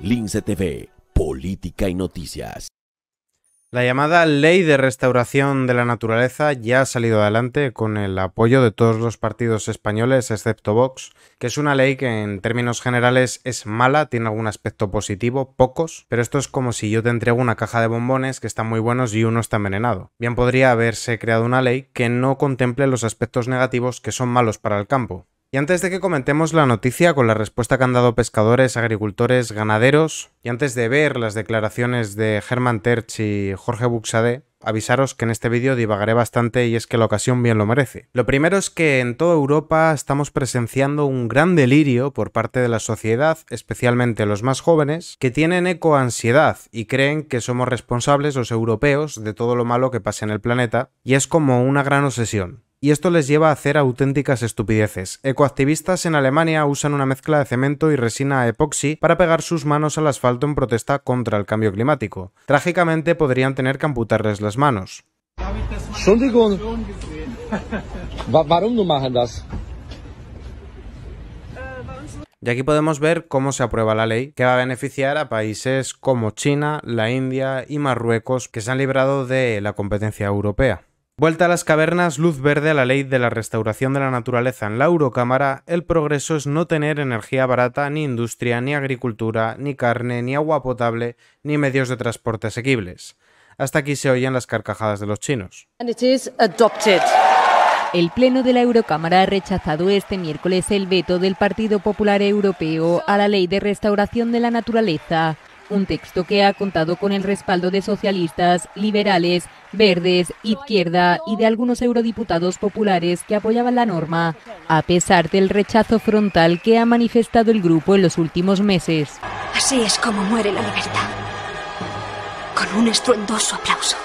TV, Política y Noticias. La llamada Ley de Restauración de la Naturaleza ya ha salido adelante con el apoyo de todos los partidos españoles excepto Vox, que es una ley que en términos generales es mala, tiene algún aspecto positivo, pocos, pero esto es como si yo te entrego una caja de bombones que están muy buenos y uno está envenenado. Bien podría haberse creado una ley que no contemple los aspectos negativos que son malos para el campo. Y antes de que comentemos la noticia con la respuesta que han dado pescadores, agricultores, ganaderos, y antes de ver las declaraciones de Germán Terch y Jorge Buxade, avisaros que en este vídeo divagaré bastante y es que la ocasión bien lo merece. Lo primero es que en toda Europa estamos presenciando un gran delirio por parte de la sociedad, especialmente los más jóvenes, que tienen ecoansiedad y creen que somos responsables los europeos de todo lo malo que pasa en el planeta, y es como una gran obsesión y esto les lleva a hacer auténticas estupideces. Ecoactivistas en Alemania usan una mezcla de cemento y resina epoxi para pegar sus manos al asfalto en protesta contra el cambio climático. Trágicamente podrían tener que amputarles las manos. Y aquí podemos ver cómo se aprueba la ley, que va a beneficiar a países como China, la India y Marruecos, que se han librado de la competencia europea. Vuelta a las cavernas, luz verde a la ley de la restauración de la naturaleza en la Eurocámara, el progreso es no tener energía barata, ni industria, ni agricultura, ni carne, ni agua potable, ni medios de transporte asequibles. Hasta aquí se oyen las carcajadas de los chinos. El Pleno de la Eurocámara ha rechazado este miércoles el veto del Partido Popular Europeo a la Ley de Restauración de la Naturaleza, un texto que ha contado con el respaldo de socialistas, liberales, verdes, izquierda y de algunos eurodiputados populares que apoyaban la norma, a pesar del rechazo frontal que ha manifestado el grupo en los últimos meses. Así es como muere la libertad, con un estruendoso aplauso.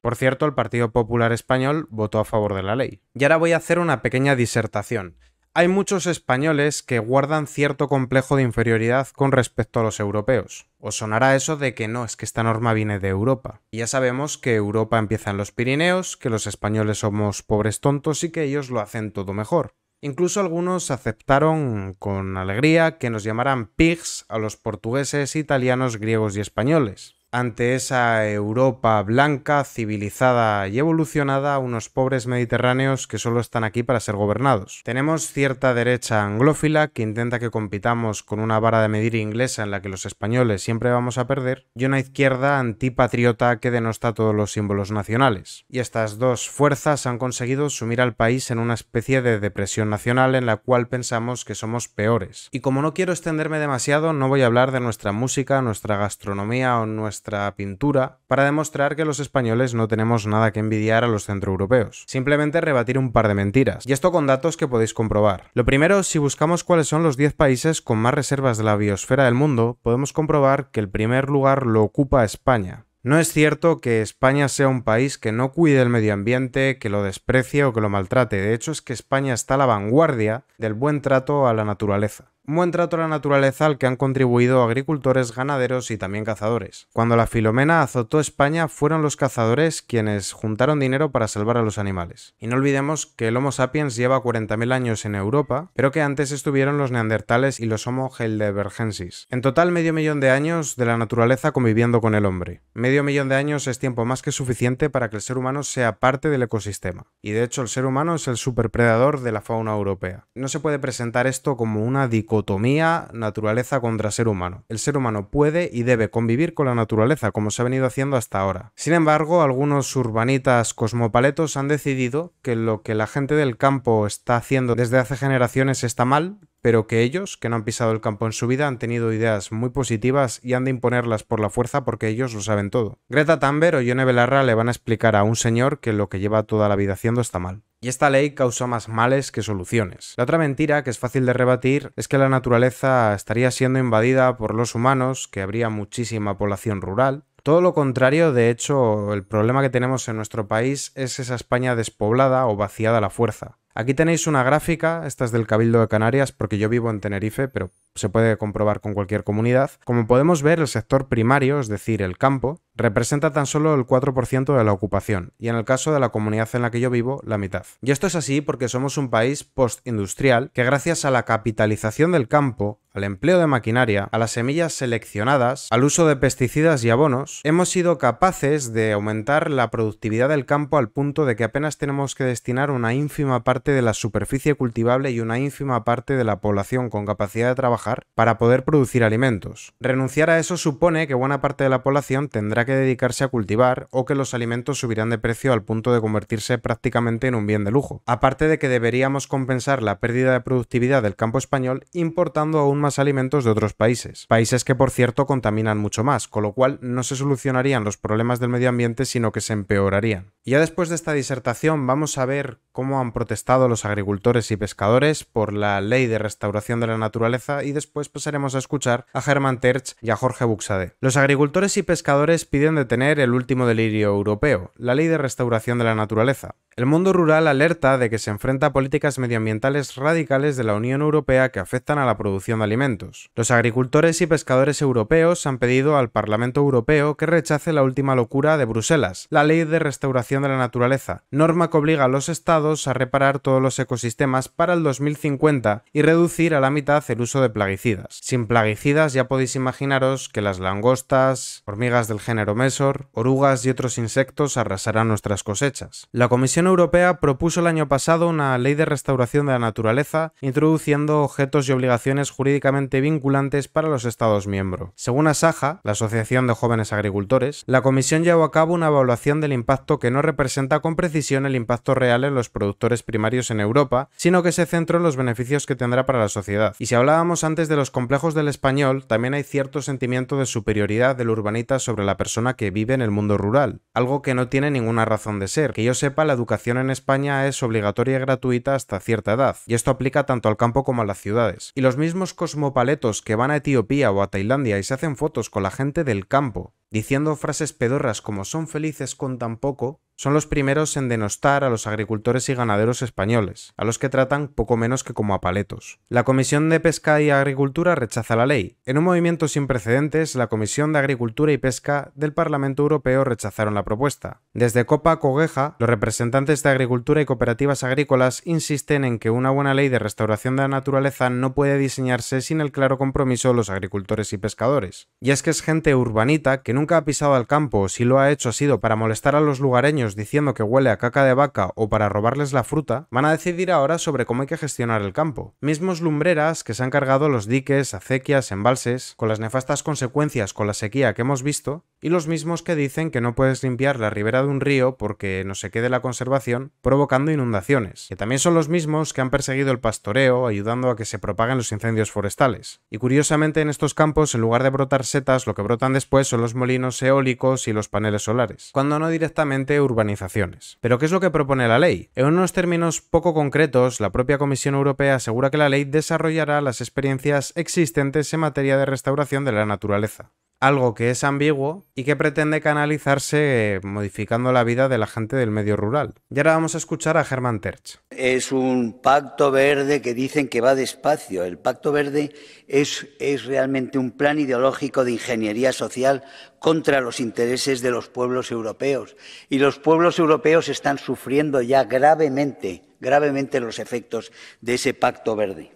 Por cierto, el Partido Popular Español votó a favor de la ley. Y ahora voy a hacer una pequeña disertación hay muchos españoles que guardan cierto complejo de inferioridad con respecto a los europeos. Os sonará eso de que no, es que esta norma viene de Europa. ya sabemos que Europa empieza en los Pirineos, que los españoles somos pobres tontos y que ellos lo hacen todo mejor. Incluso algunos aceptaron con alegría que nos llamaran pigs a los portugueses, italianos, griegos y españoles ante esa Europa blanca, civilizada y evolucionada, unos pobres mediterráneos que solo están aquí para ser gobernados. Tenemos cierta derecha anglófila que intenta que compitamos con una vara de medir inglesa en la que los españoles siempre vamos a perder, y una izquierda antipatriota que denosta todos los símbolos nacionales. Y estas dos fuerzas han conseguido sumir al país en una especie de depresión nacional en la cual pensamos que somos peores. Y como no quiero extenderme demasiado, no voy a hablar de nuestra música, nuestra gastronomía o nuestra nuestra pintura para demostrar que los españoles no tenemos nada que envidiar a los centroeuropeos. Simplemente rebatir un par de mentiras, y esto con datos que podéis comprobar. Lo primero, si buscamos cuáles son los 10 países con más reservas de la biosfera del mundo, podemos comprobar que el primer lugar lo ocupa España, no es cierto que España sea un país que no cuide el medio ambiente, que lo desprecie o que lo maltrate. De hecho, es que España está a la vanguardia del buen trato a la naturaleza. Un buen trato a la naturaleza al que han contribuido agricultores, ganaderos y también cazadores. Cuando la Filomena azotó España fueron los cazadores quienes juntaron dinero para salvar a los animales. Y no olvidemos que el Homo sapiens lleva 40.000 años en Europa, pero que antes estuvieron los neandertales y los Homo heidelbergensis. En total medio millón de años de la naturaleza conviviendo con el hombre. Medio millón de años es tiempo más que suficiente para que el ser humano sea parte del ecosistema. Y de hecho el ser humano es el superpredador de la fauna europea. No se puede presentar esto como una dicotomía naturaleza contra ser humano. El ser humano puede y debe convivir con la naturaleza, como se ha venido haciendo hasta ahora. Sin embargo, algunos urbanitas cosmopaletos han decidido que lo que la gente del campo está haciendo desde hace generaciones está mal, pero que ellos, que no han pisado el campo en su vida, han tenido ideas muy positivas y han de imponerlas por la fuerza porque ellos lo saben todo. Greta Thunberg o Yone Belarra le van a explicar a un señor que lo que lleva toda la vida haciendo está mal. Y esta ley causó más males que soluciones. La otra mentira, que es fácil de rebatir, es que la naturaleza estaría siendo invadida por los humanos, que habría muchísima población rural, todo lo contrario, de hecho, el problema que tenemos en nuestro país es esa España despoblada o vaciada a la fuerza. Aquí tenéis una gráfica, esta es del Cabildo de Canarias, porque yo vivo en Tenerife, pero se puede comprobar con cualquier comunidad. Como podemos ver, el sector primario, es decir, el campo, representa tan solo el 4% de la ocupación, y en el caso de la comunidad en la que yo vivo, la mitad. Y esto es así porque somos un país postindustrial que gracias a la capitalización del campo, al empleo de maquinaria, a las semillas seleccionadas, al uso de pesticidas y abonos, hemos sido capaces de aumentar la productividad del campo al punto de que apenas tenemos que destinar una ínfima parte de la superficie cultivable y una ínfima parte de la población con capacidad de trabajar para poder producir alimentos. Renunciar a eso supone que buena parte de la población tendrá que dedicarse a cultivar o que los alimentos subirán de precio al punto de convertirse prácticamente en un bien de lujo. Aparte de que deberíamos compensar la pérdida de productividad del campo español importando aún más alimentos de otros países, países que por cierto contaminan mucho más, con lo cual no se solucionarían los problemas del medio ambiente sino que se empeorarían. Ya después de esta disertación vamos a ver cómo han protestado los agricultores y pescadores por la ley de restauración de la naturaleza y después pasaremos a escuchar a Germán Terch y a Jorge Buxade. Los agricultores y pescadores piden detener el último delirio europeo, la ley de restauración de la naturaleza. El mundo rural alerta de que se enfrenta a políticas medioambientales radicales de la Unión Europea que afectan a la producción de alimentos. Los agricultores y pescadores europeos han pedido al Parlamento Europeo que rechace la última locura de Bruselas, la ley de restauración de la naturaleza, norma que obliga a los estados a reparar todos los ecosistemas para el 2050 y reducir a la mitad el uso de plaguicidas. Sin plaguicidas ya podéis imaginaros que las langostas, hormigas del género Mesor, orugas y otros insectos arrasarán nuestras cosechas. La Comisión Europea propuso el año pasado una ley de restauración de la naturaleza, introduciendo objetos y obligaciones jurídicamente vinculantes para los Estados miembros. Según Asaja, la Asociación de Jóvenes Agricultores, la Comisión llevó a cabo una evaluación del impacto que no representa con precisión el impacto real en los productores primarios en Europa, sino que se centró en los beneficios que tendrá para la sociedad. Y si hablábamos antes antes de los complejos del español, también hay cierto sentimiento de superioridad del urbanita sobre la persona que vive en el mundo rural, algo que no tiene ninguna razón de ser. Que yo sepa, la educación en España es obligatoria y gratuita hasta cierta edad, y esto aplica tanto al campo como a las ciudades. Y los mismos cosmopaletos que van a Etiopía o a Tailandia y se hacen fotos con la gente del campo, diciendo frases pedorras como son felices con tan poco, son los primeros en denostar a los agricultores y ganaderos españoles, a los que tratan poco menos que como a paletos. La Comisión de Pesca y Agricultura rechaza la ley. En un movimiento sin precedentes, la Comisión de Agricultura y Pesca del Parlamento Europeo rechazaron la propuesta. Desde Copa Cogeja, los representantes de agricultura y cooperativas agrícolas insisten en que una buena ley de restauración de la naturaleza no puede diseñarse sin el claro compromiso de los agricultores y pescadores. Y es que es gente urbanita que nunca ha pisado al campo, si lo ha hecho ha sido para molestar a los lugareños diciendo que huele a caca de vaca o para robarles la fruta, van a decidir ahora sobre cómo hay que gestionar el campo. Mismos lumbreras que se han cargado los diques, acequias, embalses, con las nefastas consecuencias con la sequía que hemos visto, y los mismos que dicen que no puedes limpiar la ribera de un río porque no se quede la conservación, provocando inundaciones, que también son los mismos que han perseguido el pastoreo, ayudando a que se propaguen los incendios forestales. Y curiosamente en estos campos, en lugar de brotar setas, lo que brotan después son los molinos eólicos y los paneles solares, cuando no directamente urbanizaciones. Pero ¿qué es lo que propone la ley? En unos términos poco concretos, la propia Comisión Europea asegura que la ley desarrollará las experiencias existentes en materia de restauración de la naturaleza algo que es ambiguo y que pretende canalizarse eh, modificando la vida de la gente del medio rural. Y ahora vamos a escuchar a Germán Terch. Es un pacto verde que dicen que va despacio. El pacto verde es, es realmente un plan ideológico de ingeniería social contra los intereses de los pueblos europeos. Y los pueblos europeos están sufriendo ya gravemente, gravemente los efectos de ese pacto verde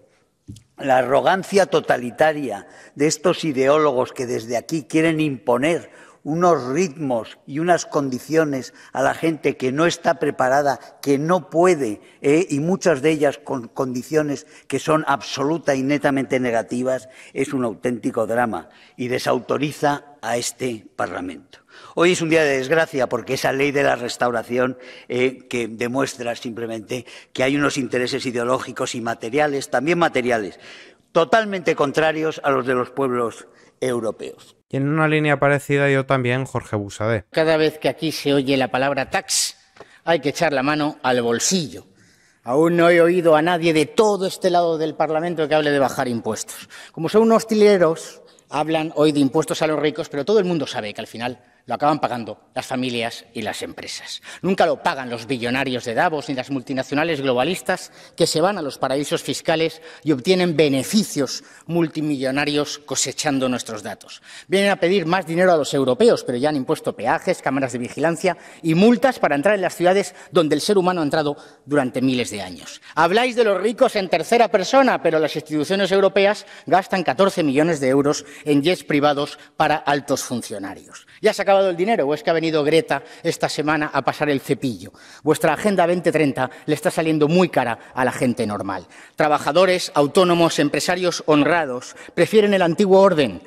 la arrogancia totalitaria de estos ideólogos que desde aquí quieren imponer unos ritmos y unas condiciones a la gente que no está preparada, que no puede, eh, y muchas de ellas con condiciones que son absoluta y netamente negativas, es un auténtico drama y desautoriza a este Parlamento. Hoy es un día de desgracia porque esa ley de la restauración eh, que demuestra simplemente que hay unos intereses ideológicos y materiales, también materiales, totalmente contrarios a los de los pueblos europeos. Y en una línea parecida yo también, Jorge Busadé. Cada vez que aquí se oye la palabra tax, hay que echar la mano al bolsillo. Aún no he oído a nadie de todo este lado del Parlamento que hable de bajar impuestos. Como son unos hablan hoy de impuestos a los ricos, pero todo el mundo sabe que al final lo acaban pagando las familias y las empresas. Nunca lo pagan los billonarios de Davos ni las multinacionales globalistas que se van a los paraísos fiscales y obtienen beneficios multimillonarios cosechando nuestros datos. Vienen a pedir más dinero a los europeos, pero ya han impuesto peajes, cámaras de vigilancia y multas para entrar en las ciudades donde el ser humano ha entrado durante miles de años. Habláis de los ricos en tercera persona, pero las instituciones europeas gastan 14 millones de euros en jets privados para altos funcionarios. Ya se el dinero o es que ha venido Greta esta semana a pasar el cepillo. Vuestra Agenda 2030 le está saliendo muy cara a la gente normal. Trabajadores, autónomos, empresarios honrados prefieren el antiguo orden,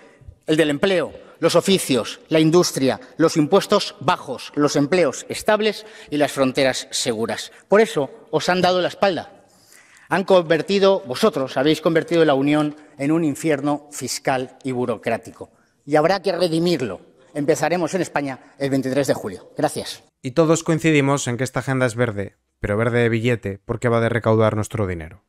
el del empleo, los oficios, la industria, los impuestos bajos, los empleos estables y las fronteras seguras. Por eso os han dado la espalda. Han convertido, vosotros habéis convertido la Unión en un infierno fiscal y burocrático. Y habrá que redimirlo empezaremos en España el 23 de julio. Gracias. Y todos coincidimos en que esta agenda es verde, pero verde de billete, porque va de recaudar nuestro dinero.